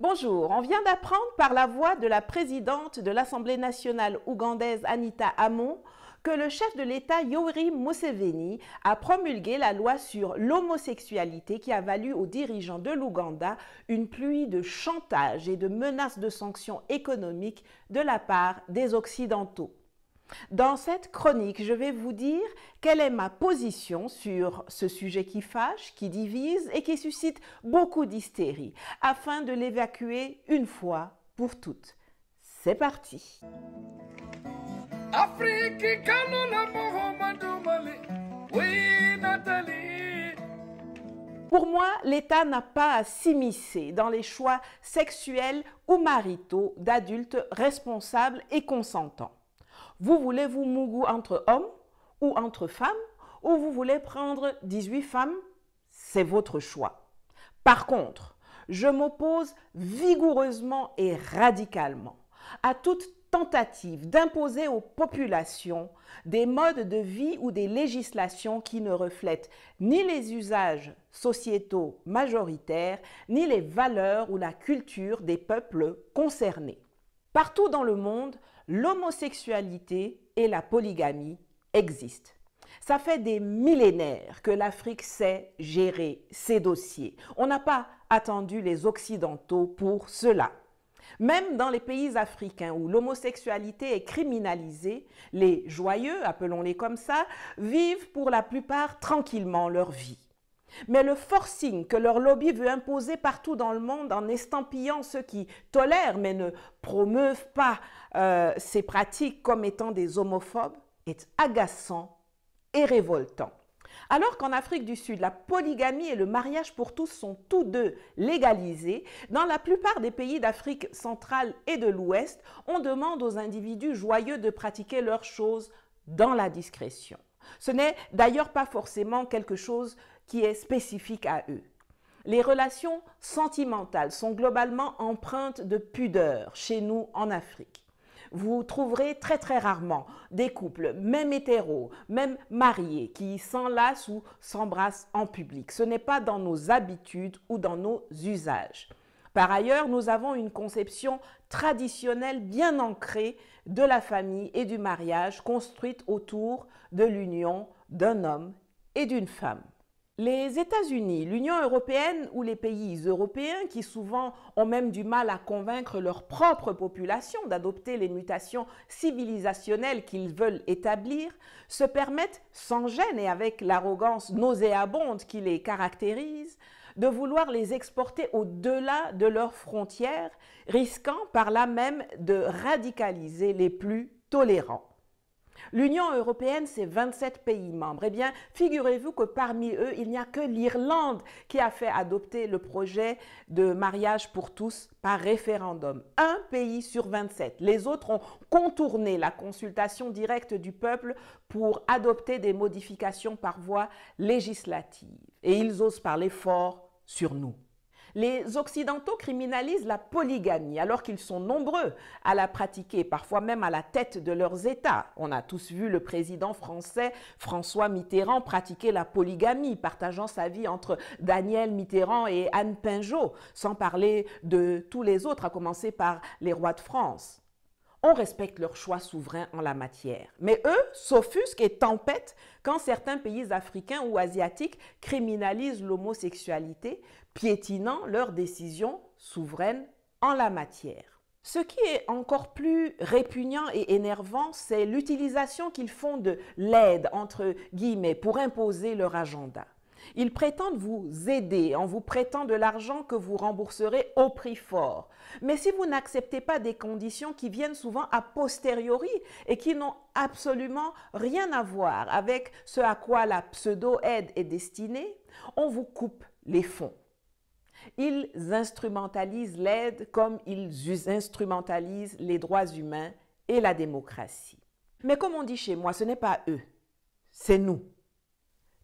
Bonjour, on vient d'apprendre par la voix de la présidente de l'Assemblée nationale ougandaise Anita Hamon que le chef de l'État Yoweri Museveni a promulgué la loi sur l'homosexualité qui a valu aux dirigeants de l'Ouganda une pluie de chantage et de menaces de sanctions économiques de la part des Occidentaux. Dans cette chronique, je vais vous dire quelle est ma position sur ce sujet qui fâche, qui divise et qui suscite beaucoup d'hystérie, afin de l'évacuer une fois pour toutes. C'est parti pour moi, l'État n'a pas à s'immiscer dans les choix sexuels ou maritaux d'adultes responsables et consentants. Vous voulez vous mougou entre hommes ou entre femmes ou vous voulez prendre 18 femmes, c'est votre choix. Par contre, je m'oppose vigoureusement et radicalement à toute tentative d'imposer aux populations des modes de vie ou des législations qui ne reflètent ni les usages sociétaux majoritaires, ni les valeurs ou la culture des peuples concernés. Partout dans le monde, l'homosexualité et la polygamie existent. Ça fait des millénaires que l'Afrique sait gérer ces dossiers. On n'a pas attendu les Occidentaux pour cela. Même dans les pays africains où l'homosexualité est criminalisée, les joyeux, appelons-les comme ça, vivent pour la plupart tranquillement leur vie. Mais le forcing que leur lobby veut imposer partout dans le monde en estampillant ceux qui tolèrent mais ne promeuvent pas euh, ces pratiques comme étant des homophobes est agaçant et révoltant. Alors qu'en Afrique du Sud, la polygamie et le mariage pour tous sont tous deux légalisés, dans la plupart des pays d'Afrique centrale et de l'Ouest, on demande aux individus joyeux de pratiquer leurs choses dans la discrétion. Ce n'est d'ailleurs pas forcément quelque chose qui est spécifique à eux. Les relations sentimentales sont globalement empreintes de pudeur chez nous en Afrique. Vous trouverez très très rarement des couples, même hétéros, même mariés, qui s'enlacent ou s'embrassent en public. Ce n'est pas dans nos habitudes ou dans nos usages. Par ailleurs, nous avons une conception traditionnelle bien ancrée de la famille et du mariage construite autour de l'union d'un homme et d'une femme. Les États-Unis, l'Union européenne ou les pays européens qui souvent ont même du mal à convaincre leur propre population d'adopter les mutations civilisationnelles qu'ils veulent établir, se permettent, sans gêne et avec l'arrogance nauséabonde qui les caractérise, de vouloir les exporter au-delà de leurs frontières, risquant par là même de radicaliser les plus tolérants. L'Union européenne, c'est 27 pays membres. Eh bien, figurez-vous que parmi eux, il n'y a que l'Irlande qui a fait adopter le projet de mariage pour tous par référendum. Un pays sur 27. Les autres ont contourné la consultation directe du peuple pour adopter des modifications par voie législative. Et ils osent parler fort sur nous. Les Occidentaux criminalisent la polygamie alors qu'ils sont nombreux à la pratiquer, parfois même à la tête de leurs États. On a tous vu le président français François Mitterrand pratiquer la polygamie, partageant sa vie entre Daniel Mitterrand et Anne Pinjot, sans parler de tous les autres, à commencer par les rois de France on respecte leur choix souverain en la matière. Mais eux s'offusquent et tempêtent quand certains pays africains ou asiatiques criminalisent l'homosexualité, piétinant leurs décisions souveraines en la matière. Ce qui est encore plus répugnant et énervant, c'est l'utilisation qu'ils font de l'aide, entre guillemets, pour imposer leur agenda. Ils prétendent vous aider en vous prêtant de l'argent que vous rembourserez au prix fort. Mais si vous n'acceptez pas des conditions qui viennent souvent a posteriori et qui n'ont absolument rien à voir avec ce à quoi la pseudo-aide est destinée, on vous coupe les fonds. Ils instrumentalisent l'aide comme ils instrumentalisent les droits humains et la démocratie. Mais comme on dit chez moi, ce n'est pas eux, c'est nous.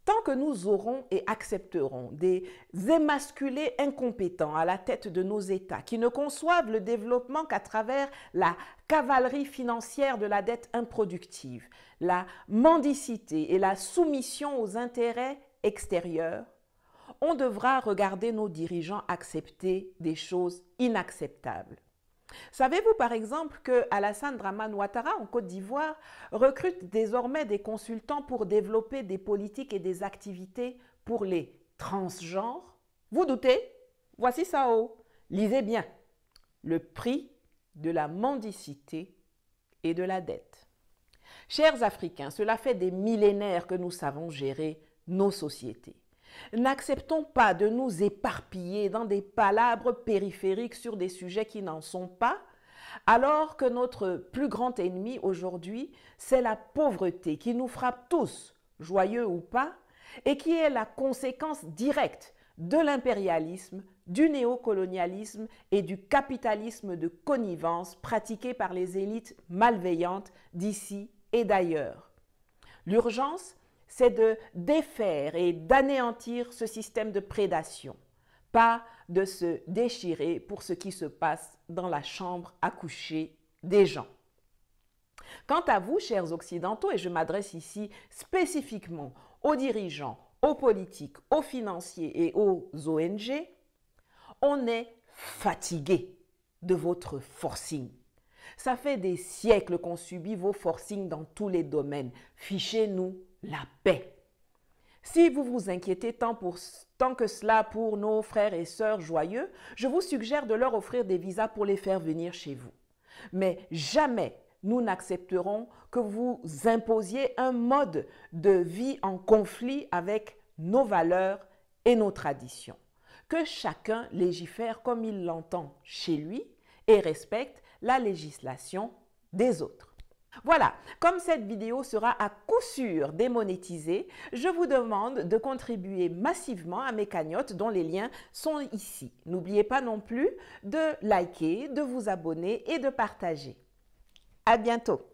Tant que nous aurons et accepterons des émasculés incompétents à la tête de nos États qui ne conçoivent le développement qu'à travers la cavalerie financière de la dette improductive, la mendicité et la soumission aux intérêts extérieurs, on devra regarder nos dirigeants accepter des choses inacceptables. Savez-vous par exemple que Alassane Draman Ouattara en Côte d'Ivoire recrute désormais des consultants pour développer des politiques et des activités pour les transgenres Vous doutez Voici haut. Lisez bien. Le prix de la mendicité et de la dette. Chers Africains, cela fait des millénaires que nous savons gérer nos sociétés. N'acceptons pas de nous éparpiller dans des palabres périphériques sur des sujets qui n'en sont pas, alors que notre plus grand ennemi aujourd'hui, c'est la pauvreté qui nous frappe tous, joyeux ou pas, et qui est la conséquence directe de l'impérialisme, du néocolonialisme et du capitalisme de connivence pratiqué par les élites malveillantes d'ici et d'ailleurs. L'urgence, c'est de défaire et d'anéantir ce système de prédation, pas de se déchirer pour ce qui se passe dans la chambre à coucher des gens. Quant à vous, chers Occidentaux, et je m'adresse ici spécifiquement aux dirigeants, aux politiques, aux financiers et aux ONG, on est fatigué de votre forcing. Ça fait des siècles qu'on subit vos forcings dans tous les domaines. Fichez-nous la paix. Si vous vous inquiétez tant, que cela pour nos frères et sœurs joyeux, je vous suggère de leur offrir des visas pour les faire venir chez vous. Mais jamais nous n'accepterons que vous imposiez un mode de vie en conflit avec nos valeurs et nos traditions. Que chacun légifère comme il l'entend chez lui et respecte la législation des autres. Voilà, comme cette vidéo sera à coup sûr démonétisée, je vous demande de contribuer massivement à mes cagnottes dont les liens sont ici. N'oubliez pas non plus de liker, de vous abonner et de partager. À bientôt